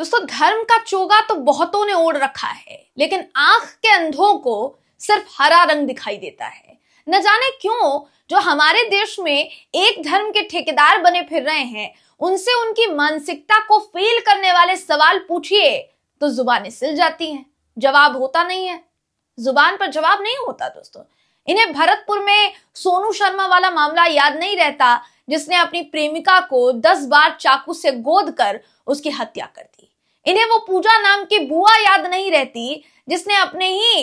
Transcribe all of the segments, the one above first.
दोस्तों धर्म का चोगा तो बहुतों ने ओढ़ रखा है लेकिन आंख के अंधों को सिर्फ हरा रंग दिखाई देता है न जाने क्यों जो हमारे देश में एक धर्म के ठेकेदार बने फिर रहे हैं उनसे उनकी मानसिकता को फेल करने वाले सवाल पूछिए तो जुबानें सिल जाती हैं जवाब होता नहीं है जुबान पर जवाब नहीं होता दोस्तों इन्हें भरतपुर में सोनू शर्मा वाला मामला याद नहीं रहता जिसने अपनी प्रेमिका को दस बार चाकू से गोद कर उसकी हत्या कर दी इन्हें वो पूजा नाम की बुआ याद नहीं रहती जिसने अपने ही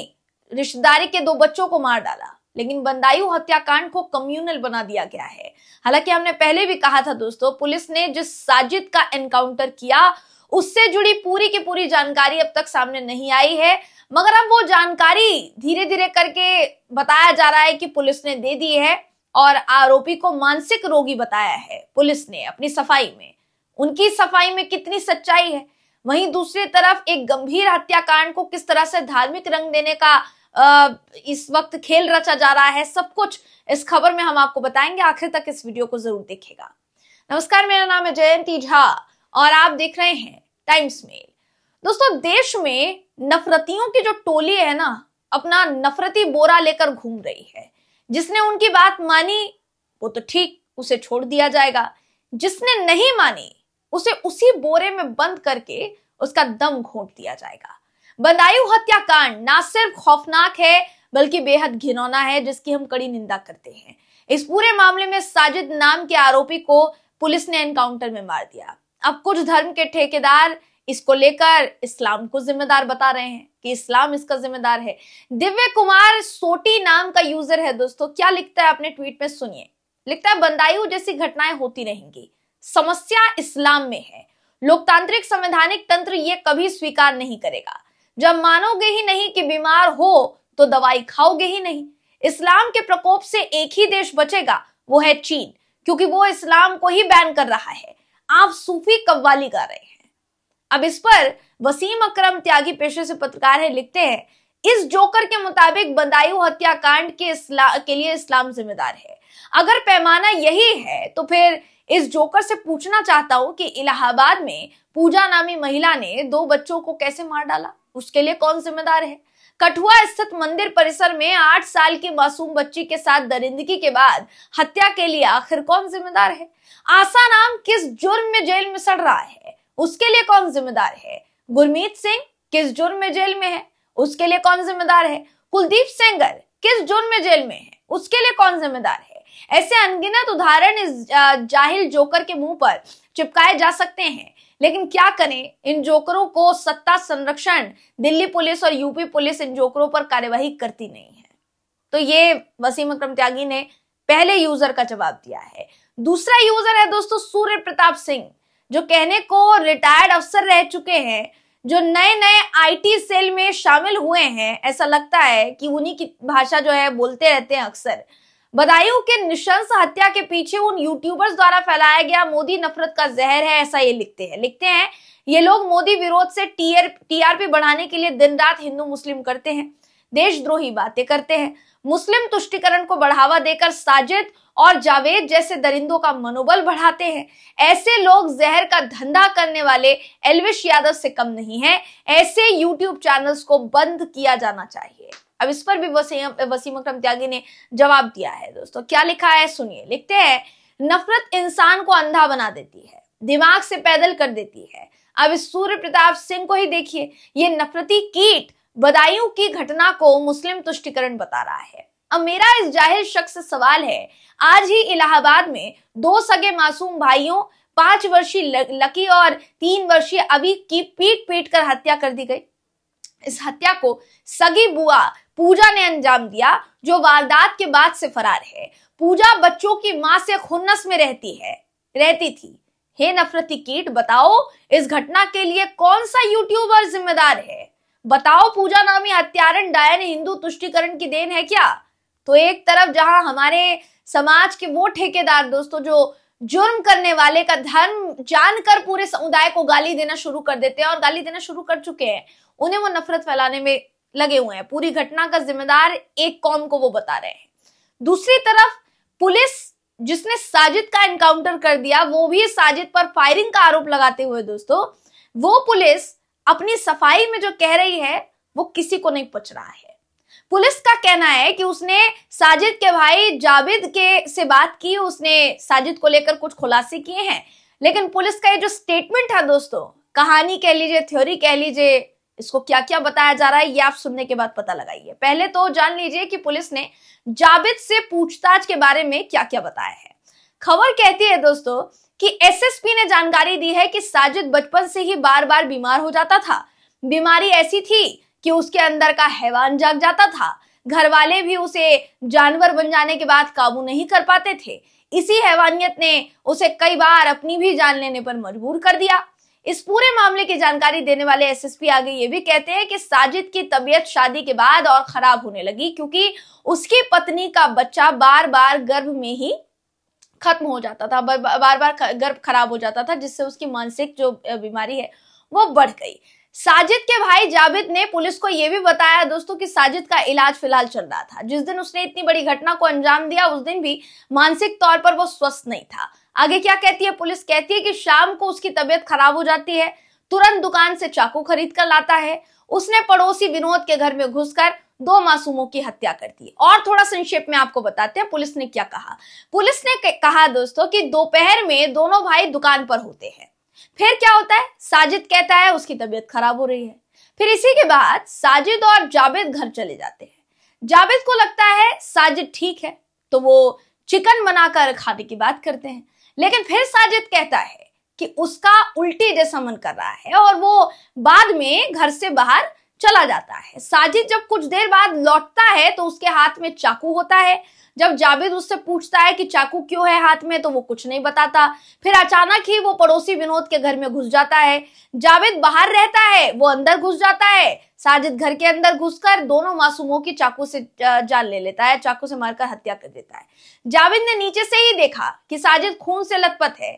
रिश्तेदारी के दो बच्चों को मार डाला लेकिन बंदायु हत्याकांड को कम्युनल बना दिया गया है हालांकि हमने पहले भी कहा था दोस्तों पुलिस ने जिस साजिद का एनकाउंटर किया उससे जुड़ी पूरी की पूरी जानकारी अब तक सामने नहीं आई है मगर अब वो जानकारी धीरे धीरे करके बताया जा रहा है कि पुलिस ने दे दी है और आरोपी को मानसिक रोगी बताया है पुलिस ने अपनी सफाई में उनकी सफाई में कितनी सच्चाई है वहीं दूसरी तरफ एक गंभीर हत्याकांड को किस तरह से धार्मिक रंग देने का इस वक्त खेल रचा जा रहा है सब कुछ इस खबर में हम आपको बताएंगे आखिर तक इस वीडियो को जरूर देखेगा नमस्कार मेरा नाम है जयंती झा और आप देख रहे हैं टाइम्स मेल दोस्तों देश में नफरतियों की जो टोली है ना अपना नफरती बोरा लेकर घूम रही है जिसने उनकी बात मानी वो तो ठीक उसे छोड़ दिया जाएगा जिसने नहीं मानी उसे उसी बोरे में बंद करके उसका दम घोट दिया जाएगा बदायूं हत्याकांड ना सिर्फ खौफनाक है बल्कि बेहद घिनौना है जिसकी हम कड़ी निंदा करते हैं इस पूरे मामले में साजिद नाम के आरोपी को पुलिस ने एनकाउंटर में मार दिया अब कुछ धर्म के ठेकेदार इसको लेकर इस्लाम को जिम्मेदार बता रहे हैं कि इस्लाम इसका जिम्मेदार है दिव्य कुमार सोटी नाम का यूजर है दोस्तों क्या लिखता है अपने ट्वीट में सुनिए लिखता है बंदायु जैसी घटनाएं होती रहेंगी समस्या इस्लाम में है लोकतांत्रिक संवैधानिक तंत्र ये कभी स्वीकार नहीं करेगा जब मानोगे ही नहीं कि बीमार हो तो दवाई खाओगे ही नहीं इस्लाम के प्रकोप से एक ही देश बचेगा वो है चीन क्योंकि वो इस्लाम को ही बैन कर रहा है आप सूफी कव्वाली गा रहे हैं अब इस पर वसीम अकरम त्यागी पेशे से पत्रकार है लिखते हैं इस जोकर के मुताबिक बंदायू हत्याकांड के इस्ला के लिए इस्लाम जिम्मेदार है अगर पैमाना यही है तो फिर इस जोकर से पूछना चाहता हूँ कि इलाहाबाद में पूजा नामी महिला ने दो बच्चों को कैसे मार डाला उसके लिए कौन जिम्मेदार है कठुआ स्थित मंदिर परिसर में आठ साल की मासूम बच्ची के साथ दरिंदगी के बाद हत्या के लिए आखिर कौन जिम्मेदार है आसा नाम किस जुर्म में जेल में सड़ रहा है उसके लिए कौन जिम्मेदार है गुरमीत सिंह किस जुर्म में जेल में है उसके लिए कौन जिम्मेदार है कुलदीप सेंगर किस जुर्म में जेल में है उसके लिए कौन जिम्मेदार है ऐसे अनगिनत उदाहरण इस जाहिल जोकर के मुंह पर चिपकाए जा सकते हैं लेकिन क्या करें इन जोकरों को सत्ता संरक्षण दिल्ली पुलिस और यूपी पुलिस इन जोकरों पर कार्यवाही करती नहीं है तो ये वसीम अक्रम त्यागी ने पहले यूजर का जवाब दिया है दूसरा यूजर है दोस्तों सूर्य प्रताप सिंह जो कहने को रिटायर्ड अफसर रह चुके हैं जो नए नए आईटी सेल में शामिल हुए हैं ऐसा लगता है कि उन्हीं की भाषा जो है बोलते रहते हैं अक्सर बदायूं के निशंस हत्या के पीछे उन यूट्यूबर्स द्वारा फैलाया गया मोदी नफरत का जहर है ऐसा ये लिखते हैं लिखते हैं ये लोग मोदी विरोध से टीआर टीआरपी बढ़ाने के लिए दिन रात हिंदू मुस्लिम करते हैं देशद्रोही बातें करते हैं मुस्लिम तुष्टिकरण को बढ़ावा देकर साजिद और जावेद जैसे दरिंदों का मनोबल बढ़ाते हैं ऐसे लोग जहर का धंधा करने वाले एलविश यादव से कम नहीं है ऐसे यूट्यूब चैनल्स को बंद किया जाना चाहिए अब इस पर भी वसीम वसीम अक्रम त्यागी ने जवाब दिया है दोस्तों क्या लिखा है सुनिए लिखते हैं नफरत इंसान को अंधा बना देती है दिमाग से पैदल कर देती है अब इस सूर्य प्रताप सिंह को ही देखिए ये नफरती कीट बदायूं की घटना को मुस्लिम तुष्टिकरण बता रहा है अब मेरा इस जाहिर शख्स से सवाल है आज ही इलाहाबाद में दो सगे मासूम भाइयों पांच वर्षीय लकी और तीन वर्षीय अभी की पीट पीट कर हत्या कर दी गई इस हत्या को सगी बुआ पूजा ने अंजाम दिया जो वारदात के बाद से फरार है पूजा बच्चों की मां से खुन्नस में रहती है रहती थी हे नफरती कीट बताओ इस घटना के लिए कौन सा यूट्यूबर जिम्मेदार है बताओ पूजा नामी हत्यारण डायन हिंदू तुष्टिकरण की देन है क्या तो एक तरफ जहां हमारे समाज के वो ठेकेदार दोस्तों जो जुर्म करने वाले का धर्म जानकर पूरे समुदाय को गाली देना शुरू कर देते हैं और गाली देना शुरू कर चुके हैं उन्हें वो नफरत फैलाने में लगे हुए हैं पूरी घटना का जिम्मेदार एक कौम को वो बता रहे हैं दूसरी तरफ पुलिस जिसने साजिद का एनकाउंटर कर दिया वो भी साजिद पर फायरिंग का आरोप लगाते हुए दोस्तों वो पुलिस अपनी सफाई में जो कह रही है वो किसी को नहीं पच रहा है पुलिस का कहना है कि उसने साजिद के भाई जाबिद के से बात की उसने साजिद को लेकर कुछ खुलासे किए हैं लेकिन पुलिस का ये जो स्टेटमेंट है दोस्तों कहानी कह लीजिए थ्योरी कह लीजिए इसको क्या क्या बताया जा रहा है ये आप सुनने के बाद पता लगाइए पहले तो जान लीजिए कि पुलिस ने जाबिद से पूछताछ के बारे में क्या क्या बताया है खबर कहती है दोस्तों कि एसएसपी ने जानकारी दी है कि साजिद बचपन से ही बार बार बीमार हो जाता था बीमारी ऐसी थी कि उसके अंदर का हैवान जाग जाता था घर वाले भी उसे जानवर बन जाने के बाद काबू नहीं कर पाते थे इसी हैवानियत ने उसे कई बार अपनी भी जान लेने पर मजबूर कर दिया इस पूरे मामले की जानकारी देने वाले एसएसपी आगे ये भी कहते हैं कि साजिद की तबीयत शादी के बाद और खराब होने लगी क्योंकि उसकी पत्नी का बच्चा बार बार गर्भ में ही खत्म हो जाता था बार बार गर्भ खराब हो जाता था जिससे उसकी मानसिक जो बीमारी है वो बढ़ गई साजिद के भाई जाबिद ने पुलिस को यह भी बताया दोस्तों कि साजिद का इलाज फिलहाल चल रहा था जिस दिन उसने इतनी बड़ी घटना को अंजाम दिया उस दिन भी मानसिक तौर पर वो स्वस्थ नहीं था आगे क्या कहती है पुलिस कहती है कि शाम को उसकी तबियत खराब हो जाती है तुरंत दुकान से चाकू खरीद कर लाता है उसने पड़ोसी विनोद के घर में घुसकर दो मासूमों की हत्या कर दी और थोड़ा संक्षेप में आपको बताते हैं पुलिस ने क्या कहा पुलिस ने कहा दोस्तों कि दोपहर में दोनों भाई दुकान पर होते हैं फिर क्या होता है साजिद कहता है उसकी तबीयत खराब हो रही है फिर इसी के बाद साजिद और जावेद घर चले जाते हैं जावेद को लगता है साजिद ठीक है तो वो चिकन बनाकर खाने की बात करते हैं लेकिन फिर साजिद कहता है कि उसका उल्टी जैसा मन कर रहा है और वो बाद में घर से बाहर चला जाता है साजिद जब कुछ देर बाद लौटता है तो उसके हाथ में चाकू होता है जब जावेद उससे पूछता है कि चाकू क्यों है हाथ में तो वो कुछ नहीं बताता फिर अचानक ही वो पड़ोसी विनोद के घर में घुस जाता है जावेद बाहर रहता है वो अंदर घुस जाता है साजिद घर के अंदर घुसकर दोनों मासूमों की चाकू से जान ले लेता है चाकू से मारकर हत्या कर देता है जाविद ने नीचे से ही देखा कि साजिद खून से लथपथ है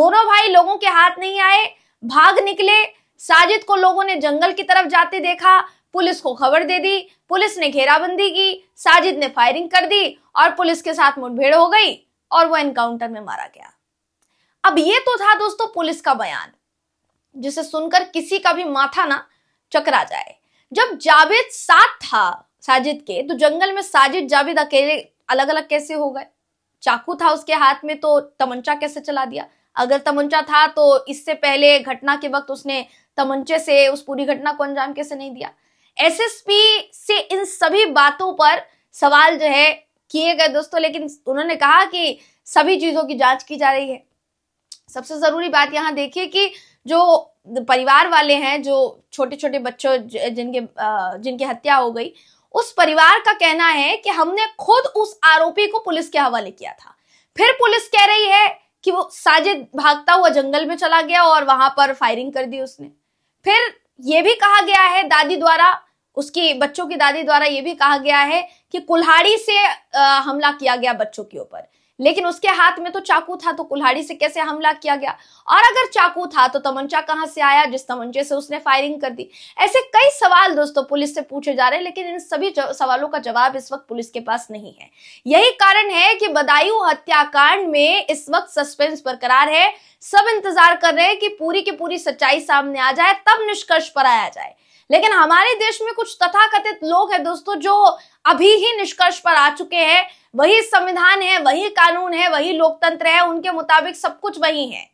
दोनों भाई लोगों के हाथ नहीं आए भाग निकले साजिद को लोगों ने जंगल की तरफ जाते देखा पुलिस को खबर दे दी पुलिस ने घेराबंदी की साजिद ने फायरिंग कर दी और पुलिस के साथ मुठभेड़ हो गई और वो एनकाउंटर में मारा गया अब ये तो था दोस्तों पुलिस का बयान जिसे सुनकर किसी का भी माथा ना चकरा जाए जब जावेद साथ था साजिद के तो जंगल में साजिद जावेद अकेले अलग अलग कैसे हो गए चाकू था उसके हाथ में तो तमंचा कैसे चला दिया अगर तमंचा था तो इससे पहले घटना के वक्त उसने तमंचे से उस पूरी घटना को अंजाम कैसे नहीं दिया एसएसपी से इन सभी बातों पर सवाल जो है किए गए दोस्तों लेकिन उन्होंने कहा कि सभी चीजों की जांच की जा रही है सबसे जरूरी बात यहाँ देखिए कि जो परिवार वाले हैं जो छोटे छोटे बच्चों जिनके जिनकी हत्या हो गई उस परिवार का कहना है कि हमने खुद उस आरोपी को पुलिस के हवाले किया था फिर पुलिस कह रही है कि वो साजिद भागता हुआ जंगल में चला गया और वहां पर फायरिंग कर दी उसने फिर यह भी कहा गया है दादी द्वारा उसकी बच्चों की दादी द्वारा यह भी कहा गया है कि कुल्हाड़ी से हमला किया गया बच्चों के ऊपर लेकिन उसके हाथ में तो चाकू था तो कुल्हाड़ी से कैसे हमला किया गया और अगर चाकू था तो तमंचा कहां से आया जिस तमंचे से उसने फायरिंग कर दी ऐसे कई सवाल दोस्तों पुलिस से पूछे जा रहे हैं लेकिन इन सभी सवालों का जवाब इस वक्त पुलिस के पास नहीं है यही कारण है कि बदायूं हत्याकांड में इस वक्त सस्पेंस बरकरार है सब इंतजार कर रहे हैं कि पूरी की पूरी सच्चाई सामने आ जाए तब निष्कर्ष पर आया जाए लेकिन हमारे देश में कुछ तथाकथित लोग हैं दोस्तों जो अभी ही निष्कर्ष पर आ चुके हैं वही संविधान है वही कानून है वही लोकतंत्र है उनके मुताबिक सब कुछ वही है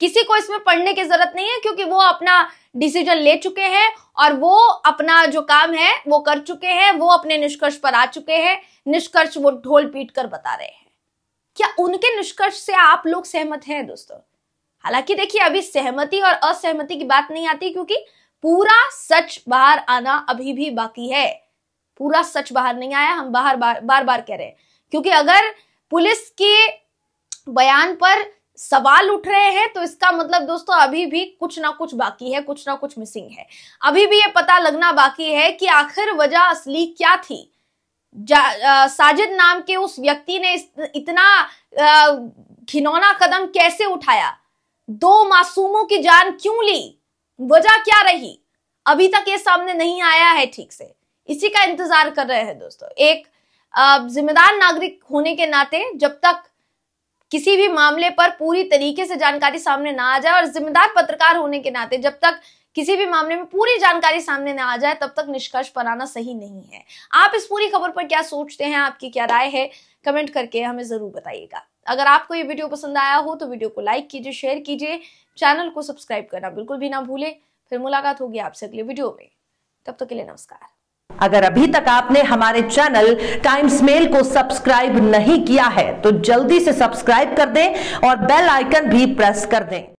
किसी को इसमें पढ़ने की जरूरत नहीं है क्योंकि वो अपना डिसीजन ले चुके हैं और वो अपना जो काम है वो कर चुके हैं वो अपने निष्कर्ष पर आ चुके हैं निष्कर्ष वो ढोल पीट कर बता रहे हैं क्या उनके निष्कर्ष से आप लोग सहमत हैं दोस्तों हालांकि देखिए अभी सहमति और असहमति की बात नहीं आती क्योंकि पूरा सच बाहर आना अभी भी बाकी है पूरा सच बाहर नहीं आया हम बाहर बार बार बार कह रहे हैं क्योंकि अगर पुलिस के बयान पर सवाल उठ रहे हैं तो इसका मतलब दोस्तों अभी भी कुछ ना कुछ बाकी है कुछ ना कुछ मिसिंग है अभी भी ये पता लगना बाकी है कि आखिर वजह असली क्या थी आ, साजिद नाम के उस व्यक्ति ने इतना घिनौना कदम कैसे उठाया दो मासूमों की जान क्यों ली वजह क्या रही अभी तक ये सामने नहीं आया है ठीक से इसी का इंतजार कर रहे हैं दोस्तों एक जिम्मेदार नागरिक होने के नाते जब तक किसी भी मामले पर पूरी तरीके से जानकारी सामने ना आ जाए और जिम्मेदार पत्रकार होने के नाते जब तक किसी भी मामले में पूरी जानकारी सामने ना आ जाए तब तक निष्कर्ष पर आना सही नहीं है आप इस पूरी खबर पर क्या सोचते हैं आपकी क्या राय है कमेंट करके हमें जरूर बताइएगा अगर आपको ये वीडियो पसंद आया हो तो वीडियो को लाइक कीजिए शेयर कीजिए चैनल को सब्सक्राइब करना बिल्कुल भी ना भूले फिर मुलाकात होगी आपसे अगले वीडियो में तब तक तो के लिए नमस्कार अगर अभी तक आपने हमारे चैनल टाइम्स मेल को सब्सक्राइब नहीं किया है तो जल्दी से सब्सक्राइब कर दें और बेल आइकन भी प्रेस कर दें